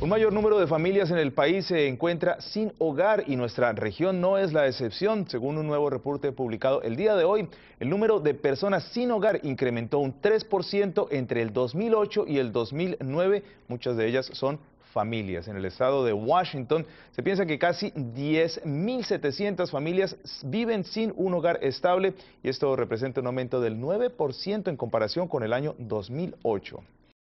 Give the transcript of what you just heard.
Un mayor número de familias en el país se encuentra sin hogar y nuestra región no es la excepción. Según un nuevo reporte publicado el día de hoy, el número de personas sin hogar incrementó un 3% entre el 2008 y el 2009. Muchas de ellas son familias. En el estado de Washington se piensa que casi 10.700 familias viven sin un hogar estable y esto representa un aumento del 9% en comparación con el año 2008.